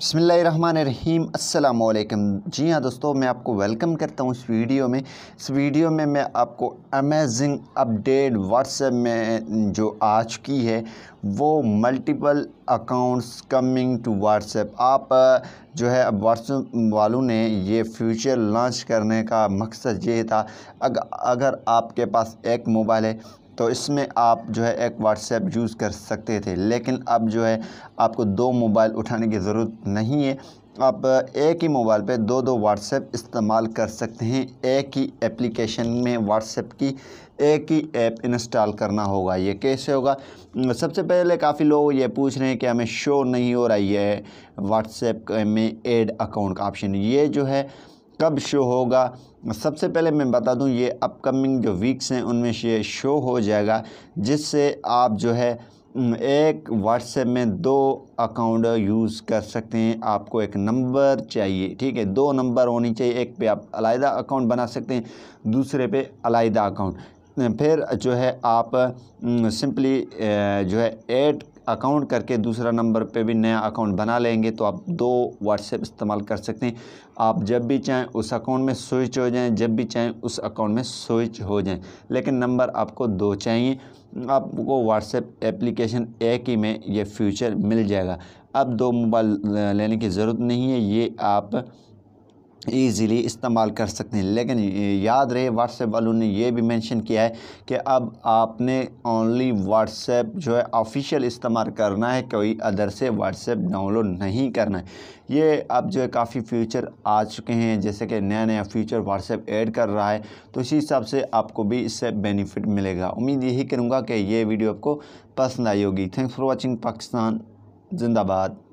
बसमीम अल्लाम जी हाँ दोस्तों मैं आपको वेलकम करता हूँ इस वीडियो में इस वीडियो में मैं आपको अमेजिंग अपडेट व्हाट्सएप में जो आज की है वो multiple accounts coming to WhatsApp आप जो है अब व्हाट्सएप वालों ने ये फ्यूचर लॉन्च करने का मकसद ये था अगर आपके पास एक मोबाइल है तो इसमें आप जो है एक व्हाट्सएप यूज़ कर सकते थे लेकिन अब जो है आपको दो मोबाइल उठाने की ज़रूरत नहीं है आप एक ही मोबाइल पे दो दो व्हाट्सएप इस्तेमाल कर सकते हैं एक ही एप्लीकेशन में व्हाट्सएप की एक ही ऐप इंस्टॉल करना होगा ये कैसे होगा सबसे पहले काफ़ी लोग ये पूछ रहे हैं कि हमें शो नहीं हो रहा है व्हाट्सएप में एड अकाउंट का ऑप्शन ये जो है कब शो होगा सबसे पहले मैं बता दूं ये अपकमिंग जो वीक्स हैं उनमें से शो हो जाएगा जिससे आप जो है एक व्हाट्सएप में दो अकाउंट यूज़ कर सकते हैं आपको एक नंबर चाहिए ठीक है दो नंबर होनी चाहिए एक पे आप अलाइदा अकाउंट बना सकते हैं दूसरे पे अलाइदा अकाउंट फिर जो है आप सिंपली जो है ऐड अकाउंट करके दूसरा नंबर पे भी नया अकाउंट बना लेंगे तो आप दो व्हाट्सएप इस्तेमाल कर सकते हैं आप जब भी चाहें उस अकाउंट में स्विच हो जाएं जब भी चाहें उस अकाउंट में स्विच हो जाएं लेकिन नंबर आपको दो चाहिए आपको व्हाट्सएप एप्लीकेशन एक ही में ये फ्यूचर मिल जाएगा अब दो मोबाइल लेने की ज़रूरत नहीं है ये आप ईज़िली इस्तेमाल कर सकते हैं लेकिन याद रहे व्हाट्सएप वालों ने यह भी मेंशन किया है कि अब आपने ओनली व्हाट्सएप जो है ऑफिशियल इस्तेमाल करना है कोई अदर से व्हाट्सएप डाउनलोड नहीं करना है ये अब जो है काफ़ी फ्यूचर आ चुके हैं जैसे कि नया नया फ्यूचर व्हाट्सएप ऐड कर रहा है तो इसी हिसाब से आपको भी इससे बेनिफिट मिलेगा उम्मीद यही करूँगा कि ये वीडियो आपको पसंद आई होगी थैंक्स फॉर वॉचिंग पाकिस्तान जिंदाबाद